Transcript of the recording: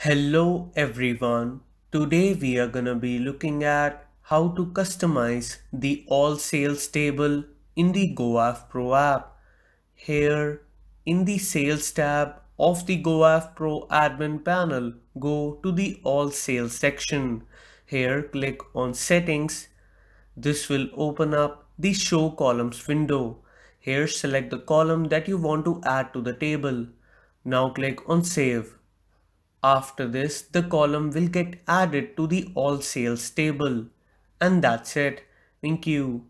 Hello everyone. Today we are gonna be looking at how to customize the all sales table in the GoAF Pro app. Here in the sales tab of the GoAF Pro admin panel, go to the all sales section. Here click on settings. This will open up the show columns window. Here select the column that you want to add to the table. Now click on save. After this, the column will get added to the all sales table. And that's it. Thank you.